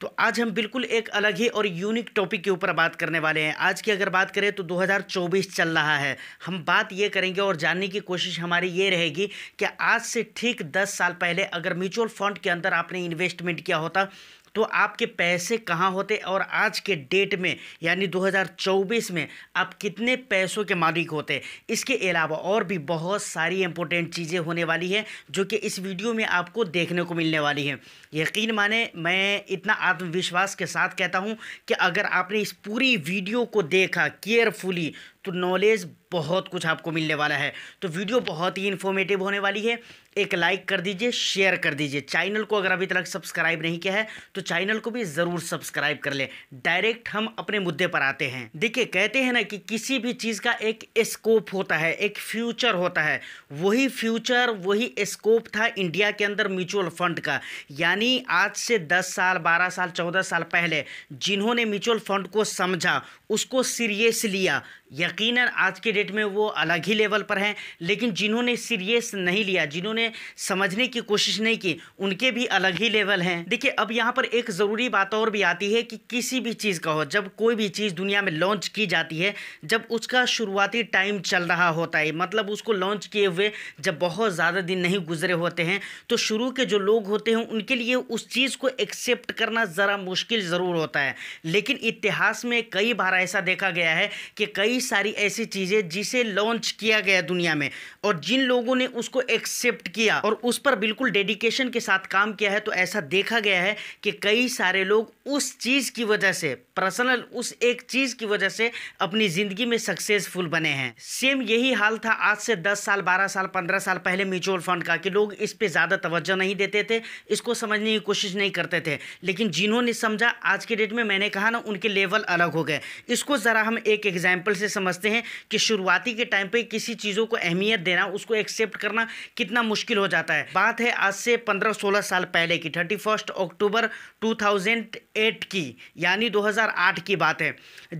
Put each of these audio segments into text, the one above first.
तो आज हम बिल्कुल एक अलग ही और यूनिक टॉपिक के ऊपर बात करने वाले हैं आज की अगर बात करें तो 2024 चल रहा है हम बात ये करेंगे और जानने की कोशिश हमारी ये रहेगी कि आज से ठीक 10 साल पहले अगर म्यूचुअल फंड के अंदर आपने इन्वेस्टमेंट किया होता तो आपके पैसे कहाँ होते और आज के डेट में यानी 2024 में आप कितने पैसों के मालिक होते इसके अलावा और भी बहुत सारी इंपॉर्टेंट चीज़ें होने वाली हैं जो कि इस वीडियो में आपको देखने को मिलने वाली है यकीन माने मैं इतना आत्मविश्वास के साथ कहता हूँ कि अगर आपने इस पूरी वीडियो को देखा केयरफुली तो नॉलेज बहुत कुछ आपको मिलने वाला है तो वीडियो बहुत ही इन्फॉर्मेटिव होने वाली है एक लाइक कर दीजिए शेयर कर दीजिए चैनल को अगर अभी तक सब्सक्राइब नहीं किया है तो चैनल को भी ज़रूर सब्सक्राइब कर ले डायरेक्ट हम अपने मुद्दे पर आते हैं देखिए कहते हैं ना कि किसी भी चीज़ का एक स्कोप होता है एक फ्यूचर होता है वही फ्यूचर वही स्कोप था इंडिया के अंदर म्यूचुअल फंड का यानी आज से दस साल बारह साल चौदह साल पहले जिन्होंने म्यूचुअल फंड को समझा उसको सीरियस लिया यकीन आज के डेट में वो अलग ही लेवल पर हैं लेकिन जिन्होंने सीरियस नहीं लिया जिन्होंने समझने की कोशिश नहीं की उनके भी अलग ही लेवल हैं देखिए अब यहाँ पर एक ज़रूरी बात और भी आती है कि किसी भी चीज़ का हो जब कोई भी चीज़ दुनिया में लॉन्च की जाती है जब उसका शुरुआती टाइम चल रहा होता है मतलब उसको लॉन्च किए हुए जब बहुत ज़्यादा दिन नहीं गुजरे होते हैं तो शुरू के जो लोग होते हैं उनके लिए उस चीज़ को एक्सेप्ट करना ज़रा मुश्किल ज़रूर होता है लेकिन इतिहास में कई बार ऐसा देखा गया है कि कई सारी ऐसी चीज़ें जिसे लॉन्च किया गया दुनिया में और जिन लोगों ने उसको एक्सेप्ट किया और उस पर बिल्कुल डेडिकेशन के साथ काम किया है तो ऐसा देखा गया है कि कई सारे लोग उस चीज़ की वजह से पर्सनल उस एक चीज़ की वजह से अपनी ज़िंदगी में सक्सेसफुल बने हैं सेम यही हाल था आज से दस साल बारह साल पंद्रह साल पहले म्यूचुअल फंड का कि लोग इस पर ज़्यादा तवज्जो नहीं देते थे इसको समझने की कोशिश नहीं करते थे लेकिन जिन्होंने समझा आज के डेट में मैंने कहा ना उनके लेवल अलग हो गए इसको ज़रा हम एक एग्जाम्पल से समझते हैं कि शुरू शुरुआती के टाइम पे किसी चीज़ों को अहमियत देना उसको एक्सेप्ट करना कितना मुश्किल हो जाता है बात है आज से पंद्रह सोलह साल पहले की थर्टी फर्स्ट अक्टूबर 2008 की यानी 2008 की बात है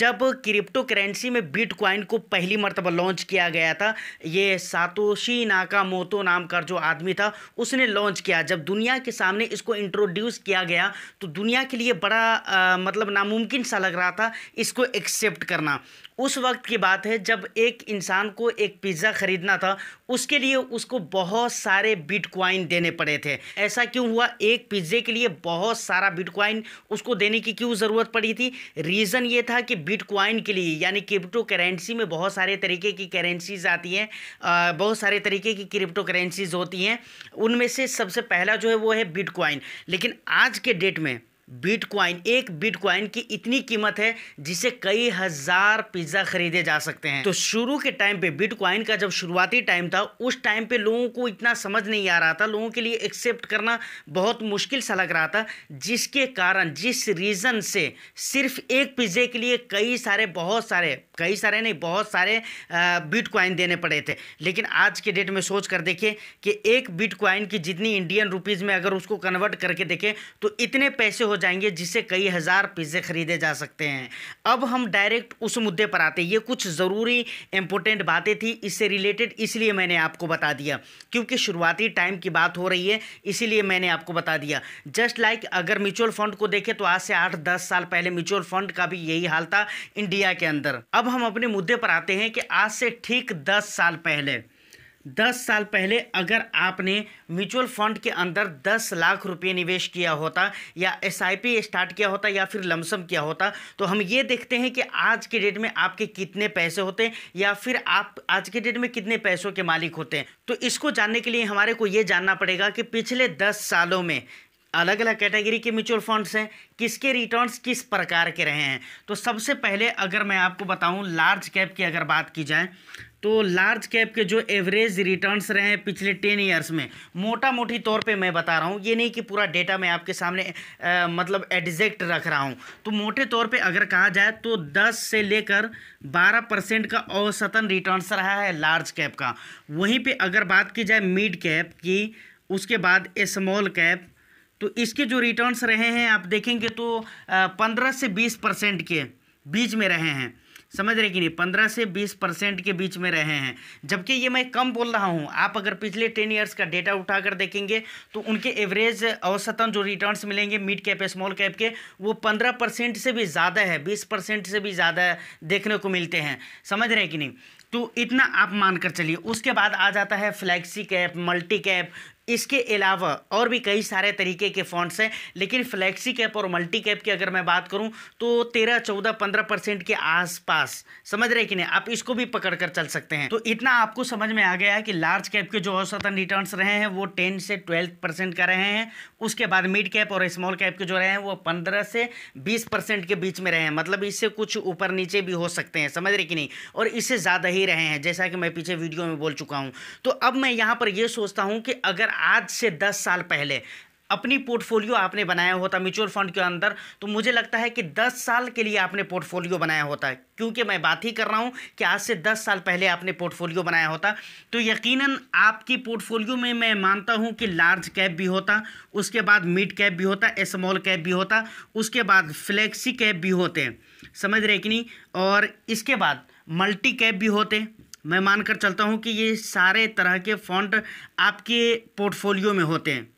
जब क्रिप्टो करेंसी में क्वाइन को पहली मरतबा लॉन्च किया गया था ये सातोशी नाकामोतो नाम का जो आदमी था उसने लॉन्च किया जब दुनिया के सामने इसको इंट्रोड्यूस किया गया तो दुनिया के लिए बड़ा आ, मतलब नामुमकिन सा लग रहा था इसको एक्सेप्ट करना उस वक्त की बात है जब एक इंसान को एक पिज़्ज़ा ख़रीदना था उसके लिए उसको बहुत सारे बिटकॉइन देने पड़े थे ऐसा क्यों हुआ एक पिज़्ज़े के लिए बहुत सारा बिटकॉइन उसको देने की क्यों ज़रूरत पड़ी थी रीज़न ये था कि बिटकॉइन के लिए यानी क्रिप्टो करेंसी में बहुत सारे तरीके की करेंसीज आती हैं बहुत सारे तरीके की क्रिप्टो करेंसीज होती हैं उनमें से सबसे पहला जो है वो है बिटकॉइन लेकिन आज के डेट में बिटकॉइन एक बिटकॉइन की इतनी कीमत है जिसे कई हज़ार पिज़्ज़ा खरीदे जा सकते हैं तो शुरू के टाइम पे बिटकॉइन का जब शुरुआती टाइम था उस टाइम पे लोगों को इतना समझ नहीं आ रहा था लोगों के लिए एक्सेप्ट करना बहुत मुश्किल सा लग रहा था जिसके कारण जिस रीज़न से सिर्फ एक पिज़्ज़े के लिए कई सारे बहुत सारे कई सारे नहीं बहुत सारे क्वाइन देने पड़े थे लेकिन आज के डेट में सोच कर देखिए कि एक क्वाइन की जितनी इंडियन रुपीज़ में अगर उसको कन्वर्ट करके देखें तो इतने पैसे हो जाएंगे जिससे कई हज़ार पिज़्ज़े ख़रीदे जा सकते हैं अब हम डायरेक्ट उस मुद्दे पर आते ये कुछ ज़रूरी इंपॉर्टेंट बातें थी इससे रिलेटेड इसलिए मैंने आपको बता दिया क्योंकि शुरुआती टाइम की बात हो रही है इसीलिए मैंने आपको बता दिया जस्ट लाइक like, अगर म्यूचुअल फंड को देखें तो आज से आठ दस साल पहले म्यूचुअल फंड का भी यही हाल था इंडिया के अंदर अब हम अपने मुद्दे पर आते हैं कि आज से ठीक दस साल पहले दस साल पहले अगर आपने म्यूचुअल फंड के अंदर दस लाख रुपए निवेश किया होता या एस स्टार्ट किया होता या फिर लमसम किया होता तो हम ये देखते हैं कि आज के डेट में आपके कितने पैसे होते हैं या फिर आप आज के डेट में कितने पैसों के मालिक होते हैं तो इसको जानने के लिए हमारे को ये जानना पड़ेगा कि पिछले दस सालों में अलग अलग कैटेगरी के म्यूचुअल फंड्स हैं किसके रिटर्न्स किस प्रकार के रहे हैं तो सबसे पहले अगर मैं आपको बताऊं लार्ज कैप की अगर बात की जाए तो लार्ज कैप के जो एवरेज रिटर्न्स रहे हैं पिछले टेन ईयर्स में मोटा मोटी तौर पे मैं बता रहा हूँ ये नहीं कि पूरा डेटा मैं आपके सामने आ, मतलब एडजेक्ट रख रहा हूँ तो मोटे तौर पे अगर कहा जाए तो 10 से लेकर 12 परसेंट का औसतन रिटर्न्स रहा है लार्ज कैप का वहीं पे अगर बात की जाए मिड कैप की उसके बाद स्मॉल कैप तो इसके जो रिटर्न्स रहे हैं आप देखेंगे तो पंद्रह से बीस परसेंट के बीच में रहे हैं समझ रहे कि नहीं पंद्रह से बीस परसेंट के बीच में रहे हैं जबकि ये मैं कम बोल रहा हूँ आप अगर पिछले टेन ईयर्स का डेटा उठाकर देखेंगे तो उनके एवरेज औसतन जो रिटर्न्स मिलेंगे मिड कैप स्मॉल कैप के वो पंद्रह परसेंट से भी ज़्यादा है बीस परसेंट से भी ज़्यादा देखने को मिलते हैं समझ रहे कि नहीं तो इतना आप मान कर चलिए उसके बाद आ जाता है फ्लैक्सी कैप मल्टी कैप इसके अलावा और भी कई सारे तरीके के फॉन्ट्स हैं लेकिन फ्लैक्सी कैप और मल्टी कैप की अगर मैं बात करूँ तो तेरह चौदह पंद्रह परसेंट के आसपास समझ रहे कि नहीं आप इसको भी पकड़ कर चल सकते हैं तो इतना आपको समझ में आ गया है कि लार्ज कैप के जो औसतन रिटर्न रहे हैं वो टेन से ट्वेल्व परसेंट का रहे हैं उसके बाद मिड कैप और स्मॉल कैप के जो रहे हैं वो पंद्रह से बीस परसेंट के बीच में रहे हैं मतलब इससे कुछ ऊपर नीचे भी हो सकते हैं समझ रहे कि नहीं और इससे ज़्यादा ही रहे हैं जैसा कि मैं पीछे वीडियो में बोल चुका हूँ तो अब मैं यहाँ पर यह सोचता हूँ कि अगर आज से दस साल पहले अपनी पोर्टफोलियो आपने बनाया होता म्यूचुअल फंड के अंदर तो मुझे लगता है कि 10 साल के लिए आपने पोर्टफोलियो बनाया होता है क्योंकि मैं बात ही कर रहा हूँ कि आज से 10 साल पहले आपने पोर्टफोलियो बनाया होता तो यकीनन आपकी पोर्टफोलियो में मैं मानता हूँ कि लार्ज कैप भी होता उसके बाद मिड कैप भी होता स्मॉल कैप भी होता उसके बाद फ्लेक्सी कैप भी होते समझ रहे कि नहीं और इसके बाद मल्टी कैप भी होते मैं मानकर चलता हूँ कि ये सारे तरह के फॉन्ट आपके पोर्टफोलियो में होते हैं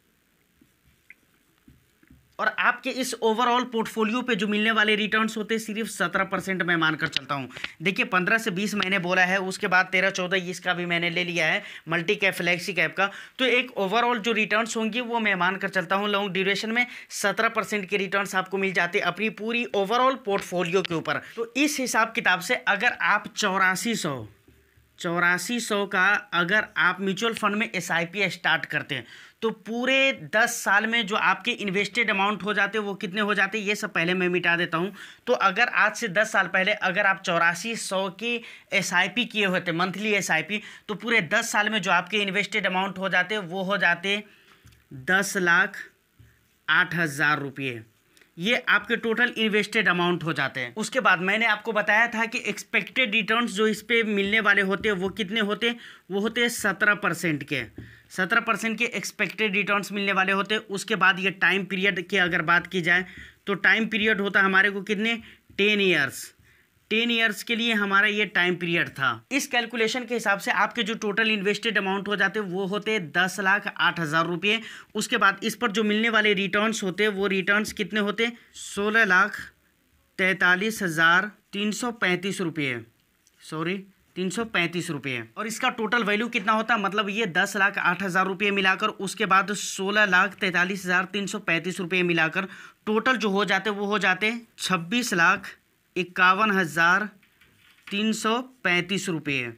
और आपके इस ओवरऑल पोर्टफोलियो पे जो मिलने वाले रिटर्न्स होते हैं सिर्फ सत्रह परसेंट मैं मानकर चलता हूँ देखिए पंद्रह से बीस मैंने बोला है उसके बाद तेरह चौदह इसका भी मैंने ले लिया है मल्टी कैप फ्लैक्सी कैप का तो एक ओवरऑल जो रिटर्न्स होंगे वो मैं मानकर चलता हूँ लॉन्ग ड्यूरेशन में सत्रह परसेंट के रिटर्न आपको मिल जाते अपनी पूरी ओवरऑल पोर्टफोलियो के ऊपर तो इस हिसाब किताब से अगर आप चौरासी सौ चौरासी सौ का अगर आप म्यूचुअल फंड में एस स्टार्ट करते हैं तो पूरे दस साल में जो आपके इन्वेस्टेड अमाउंट हो जाते हैं वो कितने हो जाते हैं ये सब पहले मैं मिटा देता हूँ तो अगर आज से दस साल पहले अगर आप चौरासी सौ की एस किए होते मंथली एस तो पूरे दस साल में जो आपके इन्वेस्टेड अमाउंट हो जाते वो हो जाते दस लाख आठ हज़ार रुपये ये आपके टोटल इन्वेस्टेड अमाउंट हो जाते हैं उसके बाद मैंने आपको बताया था कि एक्सपेक्टेड रिटर्न्स जो इस पर मिलने वाले होते हैं वो कितने होते हैं वो होते हैं सत्रह परसेंट के सत्रह परसेंट के एक्सपेक्टेड रिटर्न्स मिलने वाले होते हैं उसके बाद ये टाइम पीरियड की अगर बात की जाए तो टाइम पीरियड होता हमारे को कितने टेन ईयर्स टेन ईयर्स के लिए हमारा ये टाइम पीरियड था इस कैलकुलेशन के हिसाब से आपके जो टोटल इन्वेस्टेड अमाउंट हो जाते वो होते दस लाख आठ हज़ार रुपये उसके बाद इस पर जो मिलने वाले रिटर्न्स होते वो रिटर्न्स कितने होते सोलह लाख तैतालीस हज़ार तीन सौ पैंतीस रुपये सॉरी तीन सौ पैंतीस रुपये और इसका टोटल वैल्यू कितना होता मतलब ये दस लाख आठ हज़ार रुपये मिलाकर उसके बाद सोलह लाख तैंतालीस हज़ार तीन सौ पैंतीस रुपये मिलाकर टोटल जो हो जाते वो हो जाते छब्बीस लाख इक्यावन हज़ार तीन सौ पैंतीस रुपये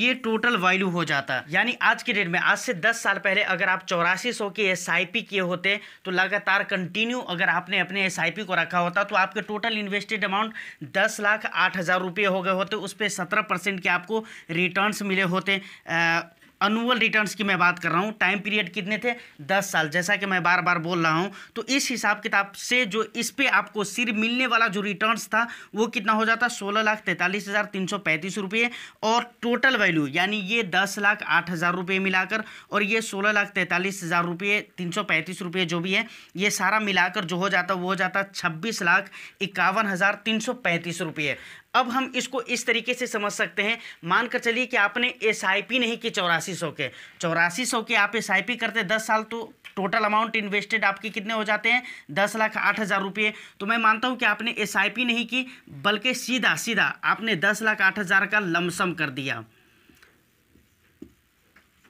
ये टोटल वैल्यू हो जाता यानी आज के डेट में आज से 10 साल पहले अगर आप चौरासी सौ के एस किए होते तो लगातार कंटिन्यू अगर आपने अपने एस को रखा होता तो आपके टोटल इन्वेस्टेड अमाउंट दस लाख आठ हज़ार रुपये हो गए होते उस पर सत्रह परसेंट के आपको रिटर्न्स मिले होते आ, अनुअल रिटर्न्स की मैं बात कर रहा हूँ टाइम पीरियड कितने थे दस साल जैसा कि मैं बार बार बोल रहा हूँ तो इस हिसाब किताब से जो इस पर आपको सिर्फ मिलने वाला जो रिटर्न्स था वो कितना हो जाता सोलह लाख तैंतालीस हज़ार तीन सौ पैंतीस रुपये और टोटल वैल्यू यानी ये दस लाख आठ हज़ार रुपये मिलाकर और ये सोलह लाख तैंतालीस हज़ार रुपये तीन सौ पैंतीस रुपये जो भी है ये सारा मिलाकर जो हो जाता वो हो जाता छब्बीस लाख इक्यावन हज़ार तीन सौ पैंतीस रुपये अब हम इसको इस तरीके से समझ सकते हैं मान कर चलिए कि आपने एस नहीं की चौरासी सौ के चौरासी सौ के आप एस करते दस साल तो टोटल अमाउंट इन्वेस्टेड आपके कितने हो जाते हैं दस लाख आठ हज़ार रुपये तो मैं मानता हूँ कि आपने एस नहीं की बल्कि सीधा सीधा आपने दस लाख आठ हज़ार का लमसम कर दिया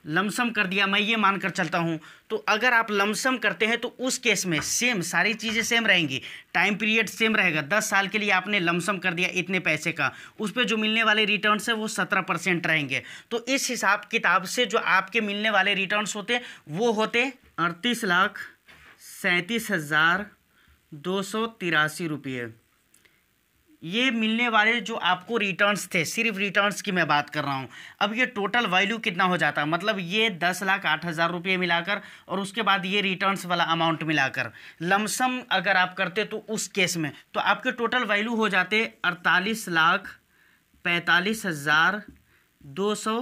लमसम कर दिया मैं ये मानकर चलता हूँ तो अगर आप लमसम करते हैं तो उस केस में सेम सारी चीज़ें सेम रहेंगी टाइम पीरियड सेम रहेगा दस साल के लिए आपने लमसम कर दिया इतने पैसे का उस पर जो मिलने वाले रिटर्न है वो सत्रह परसेंट रहेंगे तो इस हिसाब किताब से जो आपके मिलने वाले रिटर्न होते वो होते अड़तीस लाख सैंतीस हज़ार दो सौ तिरासी रुपये ये मिलने वाले जो आपको रिटर्न्स थे सिर्फ रिटर्न्स की मैं बात कर रहा हूँ अब ये टोटल वैल्यू कितना हो जाता है मतलब ये दस लाख आठ हज़ार रुपये मिलाकर और उसके बाद ये रिटर्न्स वाला अमाउंट मिलाकर लमसम अगर आप करते तो उस केस में तो आपके टोटल वैल्यू हो जाते अड़तालीस लाख पैंतालीस हज़ार दो सौ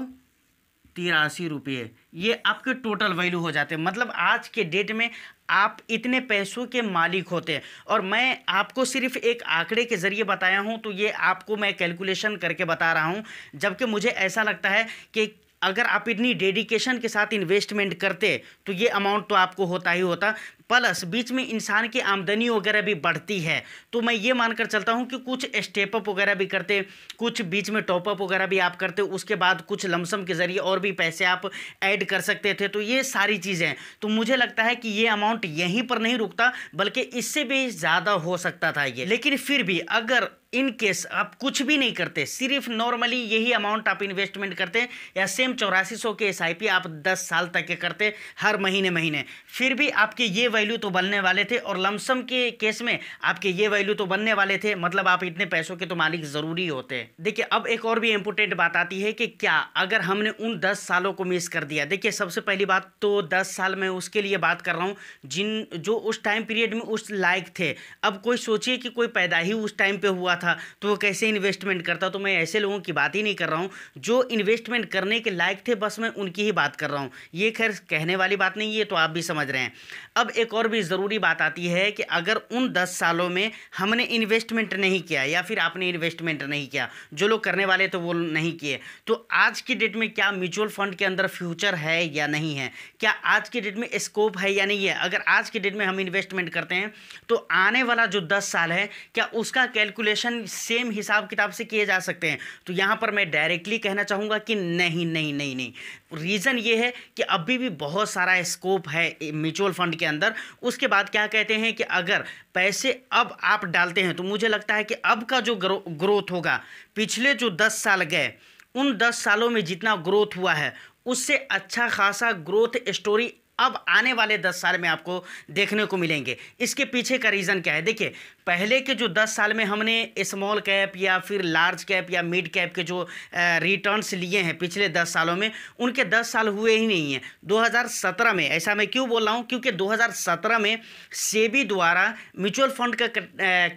तिरासी रुपये ये आपके टोटल वैल्यू हो जाते हैं मतलब आज के डेट में आप इतने पैसों के मालिक होते हैं और मैं आपको सिर्फ एक आंकड़े के ज़रिए बताया हूं तो ये आपको मैं कैलकुलेशन करके बता रहा हूं जबकि मुझे ऐसा लगता है कि अगर आप इतनी डेडिकेशन के साथ इन्वेस्टमेंट करते तो ये अमाउंट तो आपको होता ही होता प्लस बीच में इंसान की आमदनी वगैरह भी बढ़ती है तो मैं ये मानकर चलता हूँ कि कुछ स्टेपअप वगैरह भी करते कुछ बीच में टॉपअप वगैरह भी आप करते उसके बाद कुछ लमसम के ज़रिए और भी पैसे आप ऐड कर सकते थे तो ये सारी चीज़ें तो मुझे लगता है कि ये अमाउंट यहीं पर नहीं रुकता बल्कि इससे भी ज़्यादा हो सकता था ये लेकिन फिर भी अगर इन केस आप कुछ भी नहीं करते सिर्फ नॉर्मली यही अमाउंट आप इन्वेस्टमेंट करते या सेम चौरासी सौ के एस आप 10 साल तक के करते हर महीने महीने फिर भी आपके ये वैल्यू तो बनने वाले थे और लमसम के केस में आपके ये वैल्यू तो बनने वाले थे मतलब आप इतने पैसों के तो मालिक ज़रूरी होते हैं देखिए अब एक और भी इम्पोर्टेंट बात आती है कि क्या अगर हमने उन दस सालों को मिस कर दिया देखिए सबसे पहली बात तो दस साल मैं उसके लिए बात कर रहा हूँ जिन जो उस टाइम पीरियड में उस लायक थे अब कोई सोचिए कि कोई पैदा ही उस टाइम पर हुआ था तो वो कैसे इन्वेस्टमेंट करता तो मैं ऐसे लोगों की बात ही नहीं कर रहा हूँ जो इन्वेस्टमेंट करने के लायक थे बस मैं उनकी ही बात कर रहा हूँ ये खैर कहने वाली बात नहीं है तो आप भी समझ रहे हैं अब एक एक और भी ज़रूरी बात आती है कि अगर उन दस सालों में हमने इन्वेस्टमेंट नहीं किया या फिर आपने इन्वेस्टमेंट नहीं किया जो लोग करने वाले तो वो नहीं किए तो आज की डेट में क्या म्यूचुअल फंड के अंदर फ्यूचर है या नहीं है क्या आज की डेट में स्कोप है या नहीं है अगर आज की डेट में हम इन्वेस्टमेंट करते हैं तो आने वाला जो दस साल है क्या उसका कैलकुलेशन सेम हिसाब किताब से किए जा सकते हैं तो यहाँ पर मैं डायरेक्टली कहना चाहूँगा कि नहीं नहीं नहीं नहीं रीज़न ये है कि अभी भी बहुत सारा स्कोप है म्यूचुअल फंड के अंदर उसके बाद क्या कहते हैं कि अगर पैसे अब आप डालते हैं तो मुझे लगता है कि अब का जो ग्रो, ग्रोथ होगा पिछले जो दस साल गए उन दस सालों में जितना ग्रोथ हुआ है उससे अच्छा खासा ग्रोथ स्टोरी अब आने वाले दस साल में आपको देखने को मिलेंगे इसके पीछे का रीज़न क्या है देखिए पहले के जो दस साल में हमने स्मॉल कैप या फिर लार्ज कैप या मिड कैप के जो रिटर्न्स लिए हैं पिछले दस सालों में उनके दस साल हुए ही नहीं हैं 2017 में ऐसा मैं क्यों बोल रहा हूँ क्योंकि 2017 में सेबी द्वारा म्यूचुअल फंड का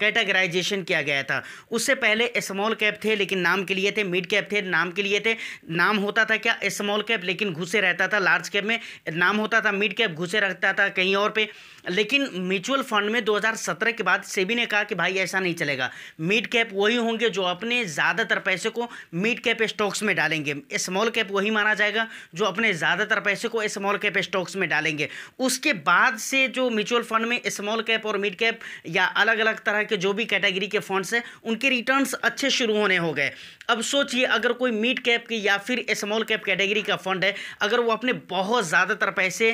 कैटेगराइजेशन किया गया था उससे पहले स्मॉल कैप थे लेकिन नाम के लिए थे मिड कैप थे नाम के लिए थे नाम होता था क्या स्मॉल कैप लेकिन घुसे रहता था लार्ज कैप में नाम होता था मिड कैप घुसे रहता था कहीं और पे लेकिन म्यूचुअल फंड में 2017 के बाद सेबी ने ने कहा कि भाई ऐसा नहीं चलेगा मिड कैप वही होंगे जो अपने ज़्यादातर पैसे को मिड कैप स्टॉक्स में डालेंगे स्मॉल कैप वही माना जाएगा जो अपने ज़्यादातर पैसे को स्मॉल कैप स्टॉक्स में डालेंगे उसके बाद से जो म्यूचुअल फंड में स्मॉल कैप और मिड कैप या अलग अलग तरह के जो भी कैटेगरी के फंड्स हैं उनके रिटर्न अच्छे शुरू होने हो गए अब सोचिए अगर कोई मिड कैप की या फिर स्मॉल कैप कैटेगरी का फंड है अगर वो अपने बहुत ज़्यादातर पैसे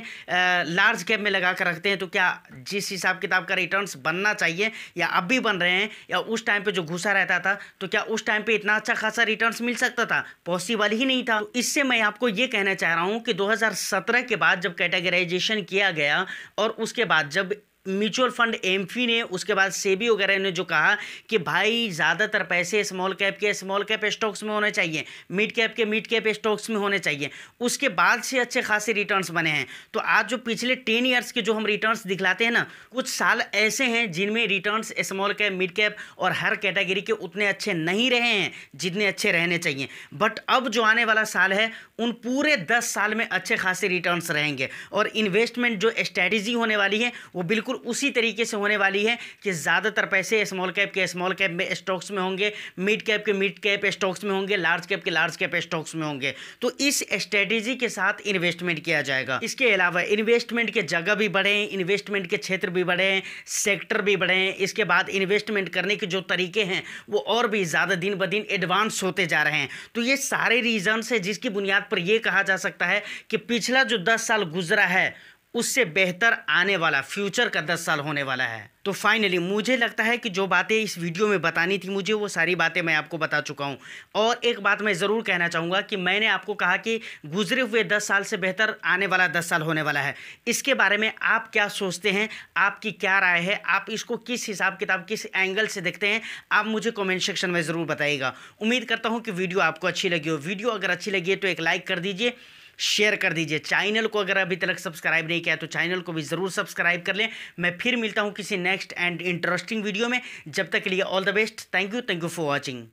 लार्ज कैप में लगा कर रखते हैं तो क्या जिस हिसाब किताब का रिटर्न्स बनना चाहिए या अब भी बन रहे हैं या उस टाइम पे जो घुसा रहता था तो क्या उस टाइम पे इतना अच्छा खासा रिटर्न्स मिल सकता था पॉसिबल ही नहीं था तो इससे मैं आपको ये कहना चाह रहा हूँ कि 2017 के बाद जब कैटेगराइजेशन किया गया और उसके बाद जब म्यूचुअल फंड एमफी ने उसके बाद सेबी वगैरह ने जो कहा कि भाई ज़्यादातर पैसे स्मॉल कैप के स्मॉल कैप स्टॉक्स में होने चाहिए मिड कैप के मिड कैप स्टॉक्स में होने चाहिए उसके बाद से अच्छे खासे रिटर्न्स बने हैं तो आज जो पिछले टेन ईयर्स के जो हम रिटर्न्स दिखलाते हैं ना कुछ साल ऐसे हैं जिनमें returns small cap mid cap और हर कैटेगरी के उतने अच्छे नहीं रहे हैं जितने अच्छे रहने चाहिए बट अब जो आने वाला साल है उन पूरे दस साल में अच्छे खासे रिटर्न्स रहेंगे और इन्वेस्टमेंट जो स्ट्रैटेजी होने वाली है वो बिल्कुल उसी तरीके से होने वाली है कि ज़्यादातर पैसे स्मॉल कैप के स्मॉल कैप में स्टॉक्स में होंगे मिड कैप के मिड कैप स्टॉक्स में होंगे लार्ज कैप के लार्ज कैप स्टॉक्स में होंगे तो इस स्ट्रेटेजी के साथ इन्वेस्टमेंट किया जाएगा इसके अलावा इन्वेस्टमेंट के जगह भी बढ़े इन्वेस्टमेंट के क्षेत्र भी बढ़े सेक्टर भी बढ़े इसके बाद इन्वेस्टमेंट करने के जो तरीके हैं वो और भी ज़्यादा दिन ब दिन एडवांस होते जा रहे हैं तो ये सारे रीजन्स हैं जिसकी बुनियाद पर यह कहा जा सकता है कि पिछला जो दस साल गुजरा है उससे बेहतर आने वाला फ्यूचर का दस साल होने वाला है तो फाइनली मुझे लगता है कि जो बातें इस वीडियो में बतानी थी मुझे वो सारी बातें मैं आपको बता चुका हूँ और एक बात मैं ज़रूर कहना चाहूँगा कि मैंने आपको कहा कि गुजरे हुए दस साल से बेहतर आने वाला दस साल होने वाला है इसके बारे में आप क्या सोचते हैं आपकी क्या राय है आप इसको किस हिसाब किताब किस एंगल से देखते हैं आप मुझे कॉमेंट सेक्शन में ज़रूर बताइएगा उम्मीद करता हूँ कि वीडियो आपको अच्छी लगी हो वीडियो अगर अच्छी लगी है तो एक लाइक कर दीजिए शेयर कर दीजिए चैनल को अगर अभी तक सब्सक्राइब नहीं किया तो चैनल को भी ज़रूर सब्सक्राइब कर लें मैं फिर मिलता हूँ किसी नेक्स्ट एंड इंटरेस्टिंग वीडियो में जब तक के लिए all the best thank you thank you for watching